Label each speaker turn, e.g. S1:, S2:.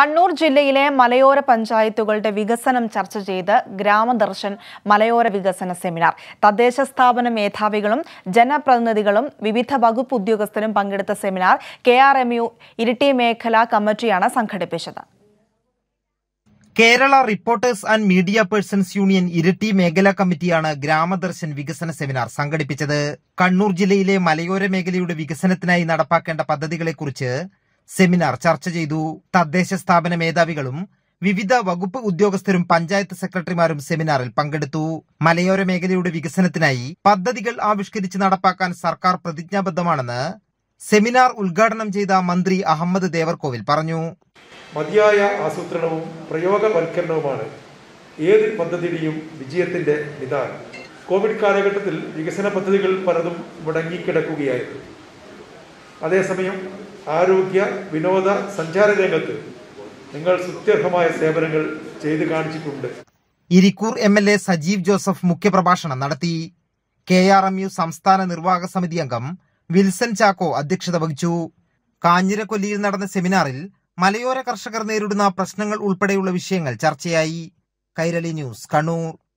S1: കണ്ണൂർ ജില്ലയിലെ മലയോര പഞ്ചായത്തുകളുടെ വികസനം ചർച്ച ചെയ്ത് ഗ്രാമദർശൻ മലയോര വികസന സെമിനാർ തദ്ദേശ സ്ഥാപന മേധാവികളും ജനപ്രതിനിധികളും വിവിധ വകുപ്പ് ഉദ്യോഗസ്ഥരും പങ്കെടുത്ത seminar K R M U Iritty മേഖലാ കമ്മിറ്റിയാണ് സംഘടിപ്പിച്ചത്
S2: Kerala reporters and media persons union Iritty മേഖലാ കമ്മിറ്റിയാണ് ഗ്രാമദർശൻ വികസന സെമിനാർ സംഘടിപ്പിച്ചത് കണ്ണൂർ ജില്ലയിലെ മലയോര മേഖലയുടെ വികസനത്തിനായി നടപ്പാക്കേണ്ട പദ്ധതികളെക്കുറിച്ച് സെമിനാർ ചർച്ച ചെയ്തു തദ്ദേശ സ്ഥാപന മേധാവികളും വിവിധ വകുപ്പ് ഉദ്യോഗസ്ഥരും പഞ്ചായത്ത് സെക്രട്ടറിമാരും സെമിനാറിൽ പങ്കെടുത്തു മലയോര മേഖലയുടെ വികസനത്തിനായി പദ്ധതികൾ ആവിഷ്കരിച്ച് നടപ്പാക്കാൻ സർക്കാർ പ്രതിജ്ഞാബദ്ധമാണെന്ന് സെമിനാർ ഉദ്ഘാടനം ചെയ്ത മന്ത്രി അഹമ്മദ് ദേവർകോവിൽ
S3: പറഞ്ഞു മതിയായ ആസൂത്രണവും പ്രയോഗവൽക്കരണവുമാണ് ഏത് പദ്ധതിയുടെയും വിജയത്തിന്റെ നിദാനം കോവിഡ് കാലഘട്ടത്തിൽ വികസന പദ്ധതികൾ പലതും മുടങ്ങിക്കിടക്കുകയായിരുന്നു അതേസമയം ആരോഗ്യ വിനോദ സഞ്ചാര രംഗത്ത് നിങ്ങൾ സുത്യർഹമായ സേവനങ്ങൾ ചെയ്തു കാണിച്ചിട്ടുണ്ട്
S2: Irikkur M L A Sajeev Joseph മുഖ്യപ്രഭാഷണം നടത്തി കെ ആർ എം യു സംസ്ഥാന നിർവാഹക സമിതി അംഗം വിൽസൺ ചാക്കോ അധ്യക്ഷത വഹിച്ചു കാഞ്ഞിരക്കൊല്ലിയിൽ നടന്ന സെമിനാറിൽ മലയോര കർഷകർ നേരിടുന്ന പ്രശ്നങ്ങൾ ഉൾപ്പെടെയുള്ള വിഷയങ്ങൾ ചർച്ചയായി കൈരളി ന്യൂസ് കണ്ണൂർ